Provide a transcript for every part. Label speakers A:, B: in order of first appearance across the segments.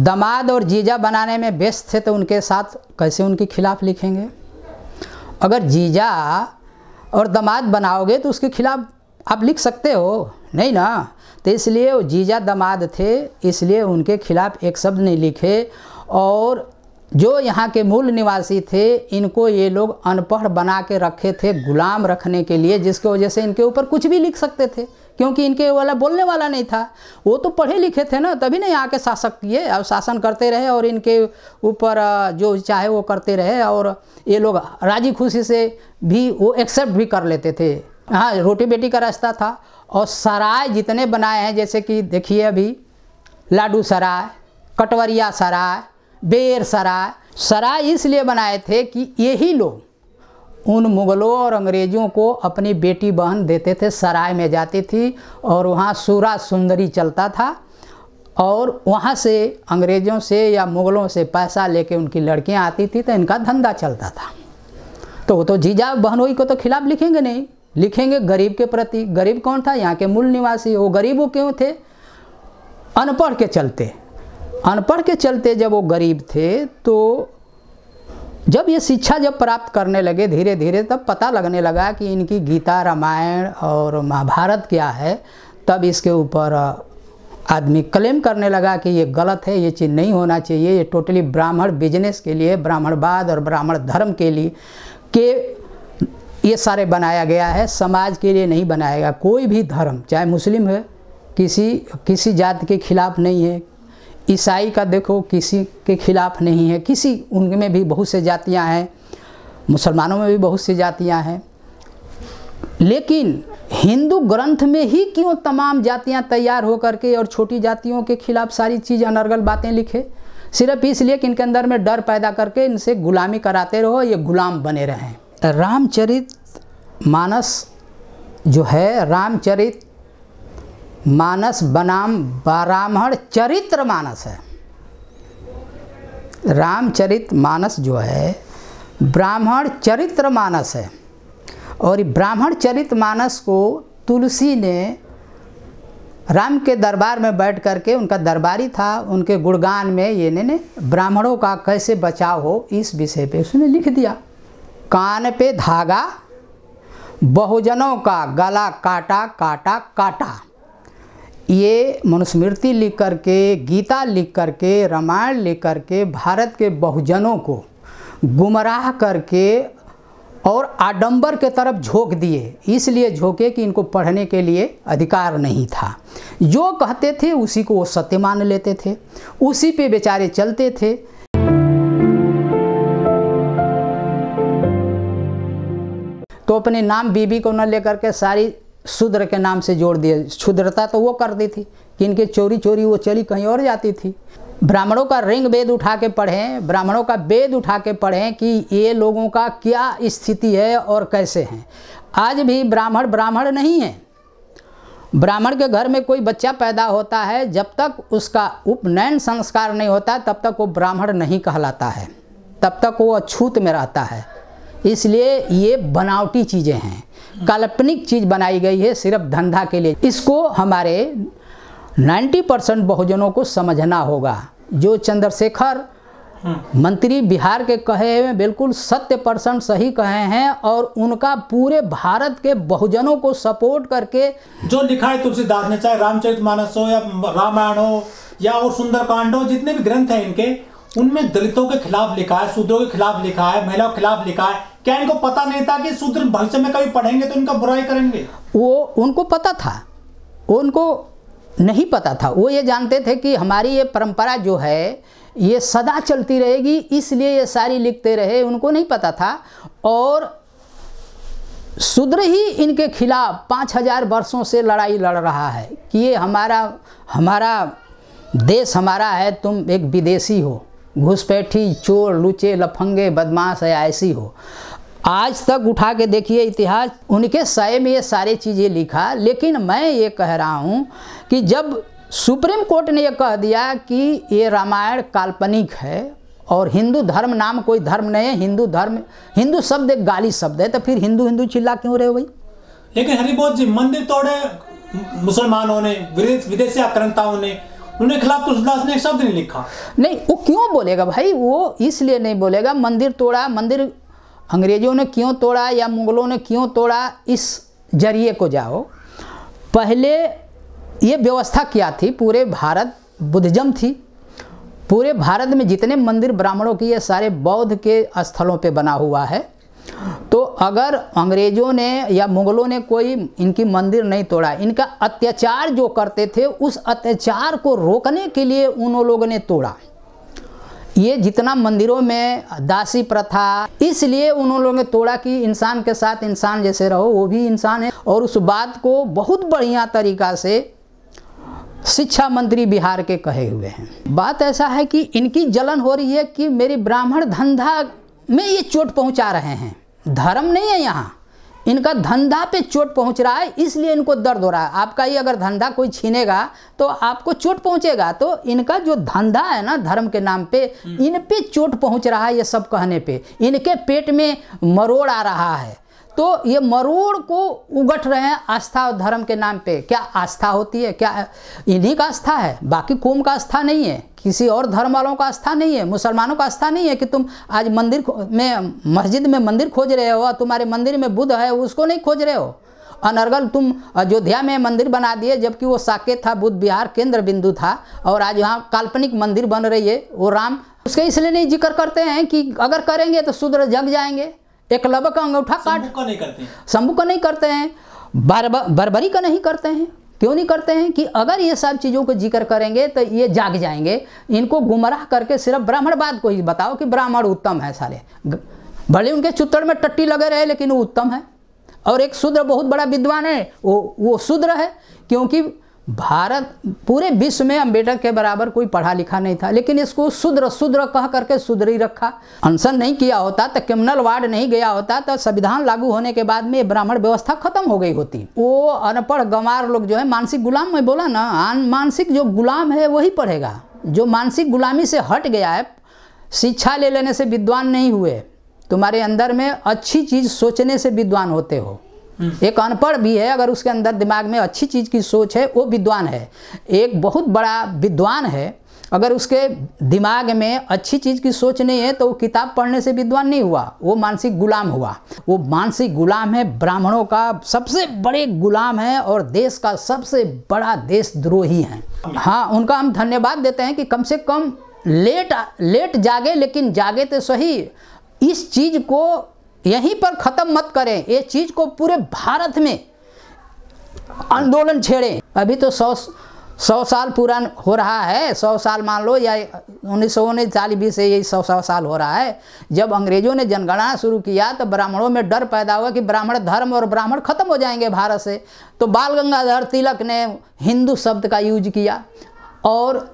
A: दमाद और जीजा बनाने में व्यस्त थे तो उनके साथ कैसे उनके खिलाफ लिखेंगे अगर जीजा और दमाद बनाओगे तो उसके खिलाफ आप लिख सकते हो नहीं ना तो इसलिए वो जीजा दमाद थे इसलिए उनके खिलाफ एक शब्द नहीं लिखे और जो यहाँ के मूल निवासी थे इनको ये लोग अनपढ़ बना के रखे थे गुलाम रखने के लिए जिसके वजह से इनके ऊपर कुछ भी लिख सकते थे क्योंकि इनके वाला बोलने वाला नहीं था वो तो पढ़े लिखे थे ना तभी ना यहाँ के शासक किए और शासन करते रहे और इनके ऊपर जो चाहे वो करते रहे और ये लोग राजी खुशी से भी वो एक्सेप्ट भी कर लेते थे हाँ रोटी बेटी का रास्ता था और सराय जितने बनाए हैं जैसे कि देखिए अभी लाडू सराय कटवरिया सराय बेर सराय सराय इसलिए बनाए थे कि यही लोग उन मुग़लों और अंग्रेज़ों को अपनी बेटी बहन देते थे सराय में जाती थी और वहाँ सूरा सुंदरी चलता था और वहाँ से अंग्रेज़ों से या मुग़लों से पैसा लेके उनकी लड़कियाँ आती थी तो इनका धंधा चलता था तो वो तो जीजा बहनोई को तो खिलाफ़ लिखेंगे नहीं लिखेंगे गरीब के प्रति गरीब कौन था यहाँ के मूल निवासी वो गरीब वो क्यों थे अनपढ़ के चलते अनपढ़ के चलते जब वो गरीब थे तो जब ये शिक्षा जब प्राप्त करने लगे धीरे धीरे तब पता लगने लगा कि इनकी गीता रामायण और महाभारत क्या है तब इसके ऊपर आदमी क्लेम करने लगा कि ये गलत है ये चीज़ नहीं होना चाहिए ये टोटली ब्राह्मण बिजनेस के लिए ब्राह्मणवाद और ब्राह्मण धर्म के लिए के ये सारे बनाया गया है समाज के लिए नहीं बनाया गया कोई भी धर्म चाहे मुस्लिम है किसी किसी जात के खिलाफ नहीं है ईसाई का देखो किसी के खिलाफ नहीं है किसी उनमें भी बहुत से जातियां हैं मुसलमानों में भी बहुत सी जातियां हैं लेकिन हिंदू ग्रंथ में ही क्यों तमाम जातियां तैयार होकर के और छोटी जातियों के खिलाफ सारी चीज़ अनर्गल बातें लिखे सिर्फ इसलिए कि इनके अंदर में डर पैदा करके इनसे गुलामी कराते रहो ये गुलाम बने रहें रामचरित मानस जो है रामचरित मानस बनाम ब्राह्मण चरित्र मानस है रामचरित मानस जो है ब्राह्मण चरित्र मानस है और ब्राह्मण चरित मानस को तुलसी ने राम के दरबार में बैठ करके उनका दरबारी था उनके गुणगान में ये ने ब्राह्मणों का कैसे बचाव हो इस विषय पे उसने लिख दिया कान पे धागा बहुजनों का गला काटा काटा काटा ये मनुस्मृति लिख करके गीता लिख करके रामायण लिख करके भारत के बहुजनों को गुमराह करके और आडंबर के तरफ झोंक दिए इसलिए झोंके कि इनको पढ़ने के लिए अधिकार नहीं था जो कहते थे उसी को वो सत्य मान लेते थे उसी पे बेचारे चलते थे तो अपने नाम बीबी को न लेकर के सारी शूद्र के नाम से जोड़ दिया शूद्रता तो वो करती थी कि इनके चोरी चोरी वो चली कहीं और जाती थी ब्राह्मणों का रिंग वेद उठा के पढ़ें ब्राह्मणों का वेद उठा के पढ़ें कि ये लोगों का क्या स्थिति है और कैसे हैं आज भी ब्राह्मण ब्राह्मण नहीं है ब्राह्मण के घर में कोई बच्चा पैदा होता है जब तक उसका उपनयन संस्कार नहीं होता तब तक वो ब्राह्मण नहीं कहलाता है तब तक वो अछूत में रहता है इसलिए ये बनावटी चीज़ें हैं काल्पनिक चीज़ बनाई गई है सिर्फ धंधा के लिए इसको हमारे 90 परसेंट बहुजनों को समझना होगा जो चंद्रशेखर हाँ। मंत्री बिहार के कहे हुए बिल्कुल सत्य परसेंट सही कहे हैं और उनका पूरे भारत के बहुजनों को सपोर्ट करके जो लिखा है तुलसीदास ने चाहे रामचरित मानस हो या रामायण हो या और सुंदरकांड हो जितने भी ग्रंथ हैं इनके उनमें दलितों के खिलाफ लिखा है शूद्रों के खिलाफ लिखा है महिलाओं के खिलाफ लिखा है क्या इनको पता नहीं था कि शूद्र भविष्य में कभी पढ़ेंगे तो इनका बुराई करेंगे वो उनको पता था उनको नहीं पता था वो ये जानते थे कि हमारी ये परंपरा जो है ये सदा चलती रहेगी इसलिए ये सारी लिखते रहे उनको नहीं पता था और शूद्र ही इनके खिलाफ पाँच हज़ार वर्षों से लड़ाई लड़ रहा है कि ये हमारा हमारा देश हमारा है तुम एक विदेशी हो घुसपैठी चोर लुचे लफंगे बदमाश है ऐसी हो आज तक उठा के देखिए इतिहास उनके साय में ये सारी चीज़ें लिखा लेकिन मैं ये कह रहा हूँ कि जब सुप्रीम कोर्ट ने यह कह दिया कि ये रामायण काल्पनिक है और हिंदू धर्म नाम कोई धर्म नहीं है हिंदू धर्म हिंदू शब्द एक गाली शब्द है तो फिर हिंदू हिंदू चिल्ला क्यों रहे हो भाई लेकिन हरिबोध जी मंदिर तोड़े मुसलमानों ने विदेशी आक्रंताओं ने उनके खिलाफ तुलसीदास तो ने एक शब्द नहीं लिखा नहीं वो क्यों बोलेगा भाई वो इसलिए नहीं बोलेगा मंदिर तोड़ा मंदिर अंग्रेजों ने क्यों तोड़ा या मुगलों ने क्यों तोड़ा इस जरिए को जाओ पहले ये व्यवस्था क्या थी पूरे भारत बुद्धजम थी पूरे भारत में जितने मंदिर ब्राह्मणों की ये सारे बौद्ध के स्थलों पे बना हुआ है तो अगर अंग्रेजों ने या मुगलों ने कोई इनकी मंदिर नहीं तोड़ा इनका अत्याचार जो करते थे उस अत्याचार को रोकने के लिए उन लोगों ने तोड़ा ये जितना मंदिरों में दासी प्रथा इसलिए उन लोगों ने तोड़ा कि इंसान के साथ इंसान जैसे रहो वो भी इंसान है और उस बात को बहुत बढ़िया तरीका से शिक्षा मंत्री बिहार के कहे हुए हैं बात ऐसा है कि इनकी जलन हो रही है कि मेरी ब्राह्मण धंधा में ये चोट पहुंचा रहे हैं धर्म नहीं है यहाँ इनका धंधा पे चोट पहुंच रहा है इसलिए इनको दर्द हो रहा है आपका ही अगर धंधा कोई छीनेगा तो आपको चोट पहुंचेगा तो इनका जो धंधा है ना धर्म के नाम पे हम्म। इन पे चोट पहुंच रहा है ये सब कहने पे इनके पेट में मरोड़ आ रहा है तो ये मरोड़ को उगट रहे हैं आस्था और धर्म के नाम पे क्या आस्था होती है क्या इन्हीं का आस्था है बाकी कौम का आस्था नहीं है किसी और धर्म वालों का आस्था नहीं है मुसलमानों का आस्था नहीं है कि तुम आज मंदिर में मस्जिद में मंदिर खोज रहे हो तुम्हारे मंदिर में बुद्ध है उसको नहीं खोज रहे हो अनर्गल तुम अयोध्या में मंदिर बना दिए जबकि वो साकेत था बुद्ध बिहार केंद्र बिंदु था और आज यहाँ काल्पनिक मंदिर बन रही है वो राम उसके इसलिए नहीं जिक्र करते हैं कि अगर करेंगे तो शूद्र जग जाएंगे एक लबक अंगूठा काट का नहीं करते शंभु का नहीं करते हैं बरबरी का नहीं करते हैं क्यों नहीं करते हैं कि अगर ये सब चीज़ों को जिक्र करेंगे तो ये जाग जाएंगे इनको गुमराह करके सिर्फ ब्राह्मणवाद को ही बताओ कि ब्राह्मण उत्तम है सारे भले उनके चुत्तर में टट्टी लगे रहे लेकिन वो उत्तम है और एक शूद्र बहुत बड़ा विद्वान है वो वो शूद्र है क्योंकि भारत पूरे विश्व में अम्बेडकर के बराबर कोई पढ़ा लिखा नहीं था लेकिन इसको शुद्र शूद्र कह करके शुद्र ही रखा अनशन नहीं किया होता तो क्रिमिनल वार्ड नहीं गया होता तो संविधान लागू होने के बाद में ब्राह्मण व्यवस्था खत्म हो गई होती वो अनपढ़ गंवार लोग जो है मानसिक गुलाम में बोला ना मानसिक जो गुलाम है वही पढ़ेगा जो मानसिक गुलामी से हट गया है शिक्षा ले लेने से विद्वान नहीं हुए तुम्हारे अंदर में अच्छी चीज़ सोचने से विद्वान होते हो हम्म। एक अनपढ़ भी है अगर उसके अंदर दिमाग में अच्छी चीज़ की सोच है वो विद्वान है एक बहुत बड़ा विद्वान है अगर उसके दिमाग में अच्छी चीज़ की सोच नहीं है तो वो किताब पढ़ने से विद्वान नहीं हुआ वो मानसिक गुलाम हुआ वो मानसिक गुलाम है ब्राह्मणों का सबसे बड़े गुलाम है और देश का सबसे बड़ा देशद्रोही है हाँ उनका हम धन्यवाद देते हैं कि कम से कम लेट लेट जागे लेकिन जागे तो सही इस चीज़ को यहीं पर ख़त्म मत करें ये चीज़ को पूरे भारत में आंदोलन छेड़ें अभी तो सौ सौ साल पूरा हो रहा है सौ साल मान लो या उन्नीस सौ उन्नीस बीस से यही सौ सौ साल हो रहा है जब अंग्रेजों ने जनगणना शुरू किया तो ब्राह्मणों में डर पैदा हुआ कि ब्राह्मण धर्म और ब्राह्मण खत्म हो जाएंगे भारत से तो बाल गंगाधर तिलक ने हिंदू शब्द का यूज किया और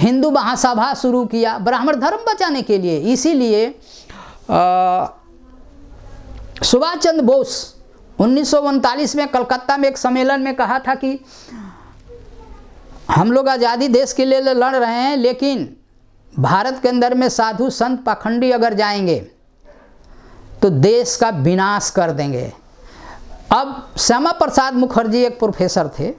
A: हिंदू महासभा शुरू किया ब्राह्मण धर्म बचाने के लिए इसीलिए सुभाष चंद्र बोस उन्नीस में कलकत्ता में एक सम्मेलन में कहा था कि हम लोग आज़ादी देश के लिए लड़ रहे हैं लेकिन भारत के अंदर में साधु संत पाखंडी अगर जाएंगे तो देश का विनाश कर देंगे अब श्यामा प्रसाद मुखर्जी एक प्रोफेसर थे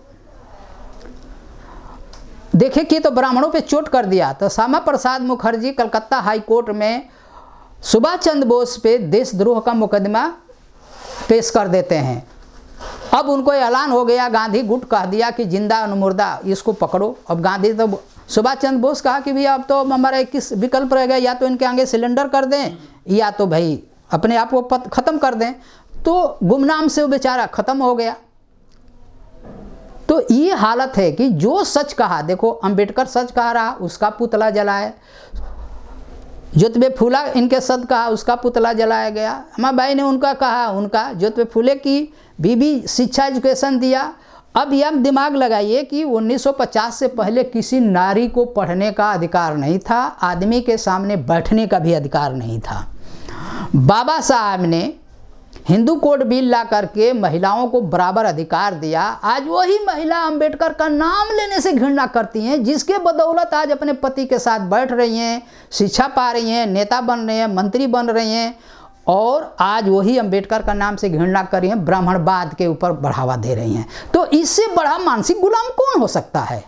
A: देखे कि तो ब्राह्मणों पे चोट कर दिया तो श्यामा प्रसाद मुखर्जी कलकत्ता हाई कोर्ट में सुभाष चंद्र बोस पे देशद्रोह का मुकदमा पेश कर देते हैं अब उनको ऐलान हो गया गांधी गुट कह दिया कि जिंदा अनुमुर्दा इसको पकड़ो अब गांधी तो सुभाष चंद्र बोस कहा कि भैया अब तो हमारा एक विकल्प रह गया या तो इनके आगे सिलेंडर कर दें या तो भाई अपने आप को ख़त्म कर दें तो गुमनाम से वो बेचारा ख़त्म हो गया तो ये हालत है कि जो सच कहा देखो अंबेडकर सच कह रहा उसका पुतला जलाए जोत फूला इनके सद कहा उसका पुतला जलाया गया हमारे भाई ने उनका कहा उनका जोत फूले की बीबी शिक्षा एजुकेशन दिया अब यह दिमाग लगाइए कि 1950 से पहले किसी नारी को पढ़ने का अधिकार नहीं था आदमी के सामने बैठने का भी अधिकार नहीं था बाबा साहब ने हिंदू कोड बिल ला करके महिलाओं को बराबर अधिकार दिया आज वही महिला अंबेडकर का नाम लेने से घृणा करती हैं जिसके बदौलत आज अपने पति के साथ बैठ रही हैं शिक्षा पा रही हैं नेता बन रहे हैं मंत्री बन रही हैं और आज वही अंबेडकर का नाम से घृणा कर रही हैं ब्राह्मणवाद के ऊपर बढ़ावा दे रही हैं तो इससे बड़ा मानसिक गुलाम कौन हो सकता है